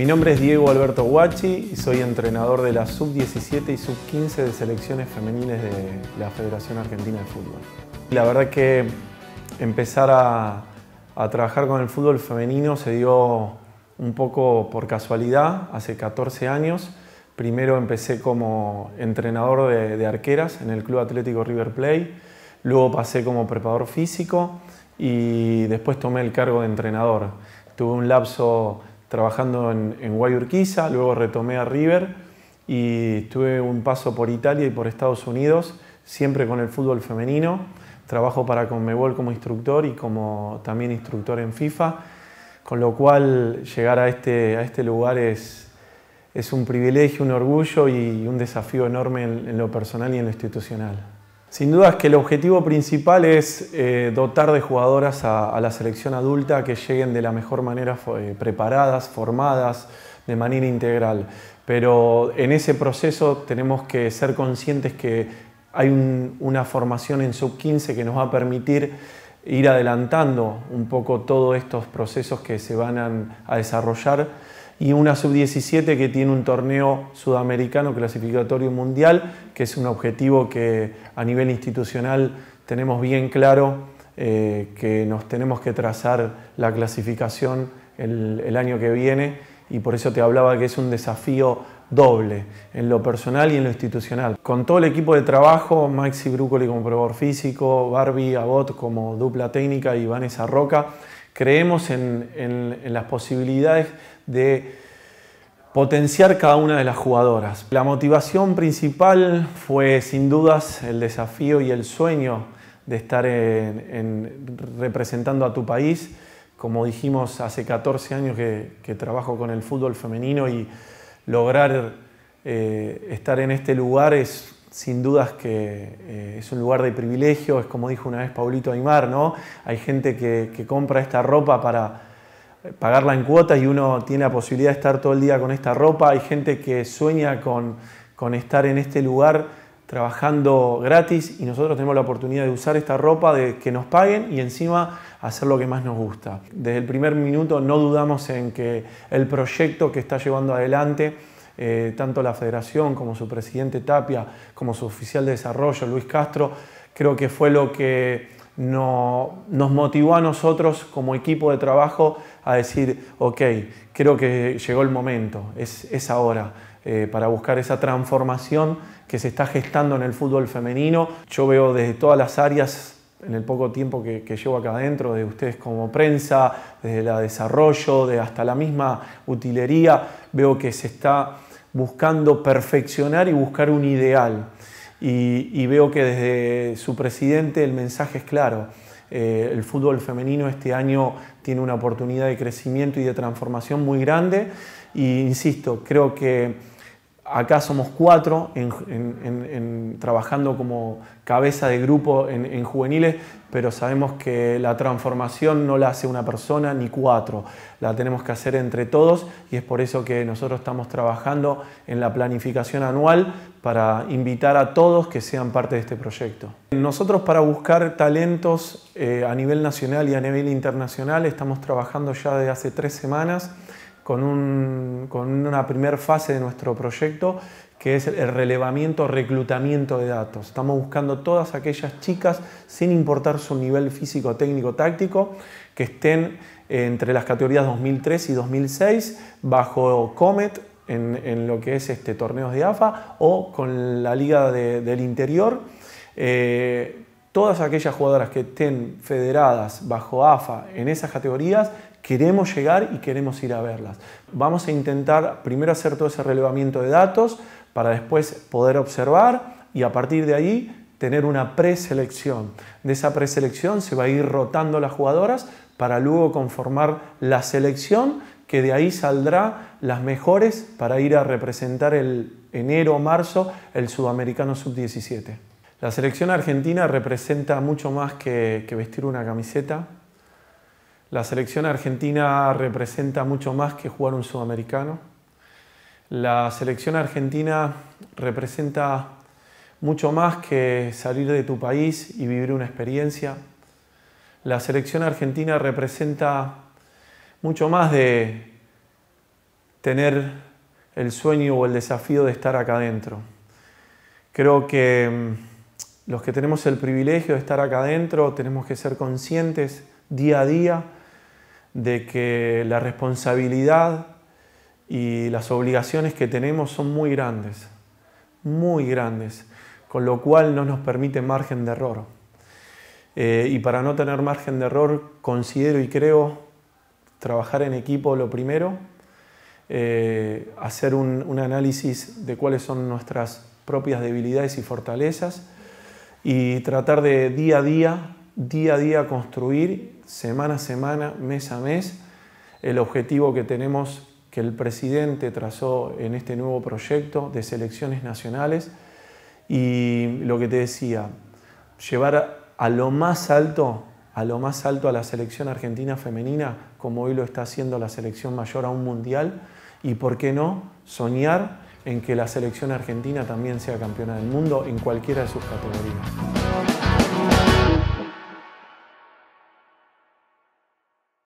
Mi nombre es Diego Alberto Guachi y soy entrenador de la sub-17 y sub-15 de selecciones femeninas de la Federación Argentina de Fútbol. La verdad que empezar a, trabajar con el fútbol femenino se dio un poco por casualidad, hace 14 años. Primero empecé como entrenador de, de arqueras en el Club Atlético River Plate, luego pasé como preparador físico y después tomé el cargo de entrenador. Tuve un lapso trabajando en, en Guayurquiza, luego retomé a River y tuve un paso por Italia y por Estados Unidos, siempre con el fútbol femenino. Trabajo para Conmebol como instructor y como también instructor en FIFA, con lo cual llegar a este, este lugar es, un privilegio, un orgullo y un desafío enorme en lo personal y en lo institucional. Sin duda es que el objetivo principal es eh, dotar de jugadoras a, la selección adulta que lleguen de la mejor manera eh, preparadas, formadas, de manera integral. Pero en ese proceso tenemos que ser conscientes que hay una formación en sub-15 que nos va a permitir ir adelantando un poco todos estos procesos que se van a desarrollar y una sub-17 que tiene un torneo sudamericano clasificatorio mundial, que es un objetivo que a nivel institucional tenemos bien claro eh, que nos tenemos que trazar la clasificación el, año que viene y por eso te hablaba que es un desafío doble, en lo personal y en lo institucional. Con todo el equipo de trabajo, Maxi Brucoli como probador físico, Barbie Abot como dupla técnica y Vanessa Roca, Creemos en, las posibilidades de potenciar cada una de las jugadoras. La motivación principal fue sin dudas el desafío y el sueño de estar representando a tu país. Como dijimos, hace 14 años que, trabajo con el fútbol femenino y lograr eh, estar en este lugar es sin dudas que eh, es un lugar de privilegio, es como dijo una vez Paulito Aymar, Hay gente que, compra esta ropa para eh, pagarla en cuotas y uno tiene la posibilidad de estar todo el día con esta ropa, hay gente que sueña con estar en este lugar trabajando gratis y nosotros tenemos la oportunidad de usar esta ropa, de que nos paguen y encima hacer lo que más nos gusta. Desde el primer minuto no dudamos en que el proyecto que está llevando adelante eh, tanto la federación como su presidente Tapia, como su oficial de desarrollo, Luis Castro, creo que fue lo que nos motivó a nosotros como equipo de trabajo a decir, ok, creo que llegó el momento, es, ahora. Eh, para buscar esa transformación que se está gestando en el fútbol femenino. Yo veo desde todas las áreas, en el poco tiempo que, llevo acá adentro, de ustedes como prensa, desde la desarrollo, de hasta la misma utilería, veo que se está buscando perfeccionar y buscar un ideal. Y, veo que desde su presidente el mensaje es claro. Eh, el fútbol femenino este año tiene una oportunidad de crecimiento y de transformación muy grande. insisto, creo que acá somos cuatro trabajando como cabeza de grupo en, juveniles, pero sabemos que la transformación no la hace una persona ni cuatro, la tenemos que hacer entre todos y es por eso que nosotros estamos trabajando en la planificación anual para invitar a todos que sean parte de este proyecto. Nosotros para buscar talentos eh, a nivel nacional y a nivel internacional estamos trabajando ya desde hace tres semanas con, una primera fase de nuestro proyecto que es el relevamiento, reclutamiento de datos. Estamos buscando todas aquellas chicas, sin importar su nivel físico, técnico, táctico, que estén entre las categorías 2003 y 2006 bajo Comet en, lo que es este, torneos de AFA o con la Liga del Interior. Eh, todas aquellas jugadoras que estén federadas bajo AFA en esas categorías queremos llegar y queremos ir a verlas. Vamos a intentar primero hacer todo ese relevamiento de datos para después poder observar y a partir de ahí tener una preselección. De esa preselección se va a ir rotando las jugadoras para luego conformar la selección que de ahí saldrá las mejores para ir a representar el enero o marzo el Sudamericano Sub-17. La selección argentina representa mucho más que vestir una camiseta, la selección argentina representa mucho más que jugar un sudamericano. La selección argentina representa mucho más que salir de tu país y vivir una experiencia. La selección argentina representa mucho más de tener el sueño o el desafío de estar acá adentro. Creo que mm, los que tenemos el privilegio de estar acá adentro tenemos que ser conscientes día a día de que la responsabilidad y las obligaciones que tenemos son muy grandes, muy grandes, con lo cual no nos permite margen de error. Eh, y para no tener margen de error, considero y creo trabajar en equipo lo primero, eh, hacer un, un, análisis de cuáles son nuestras propias debilidades y fortalezas y tratar de día a día día a día construir, semana a semana, mes a mes, el objetivo que tenemos que el presidente trazó en este nuevo proyecto de selecciones nacionales y lo que te decía, llevar a lo más alto, a lo más alto a la selección argentina femenina, como hoy lo está haciendo la selección mayor a un mundial, y por qué no soñar en que la selección argentina también sea campeona del mundo en cualquiera de sus categorías.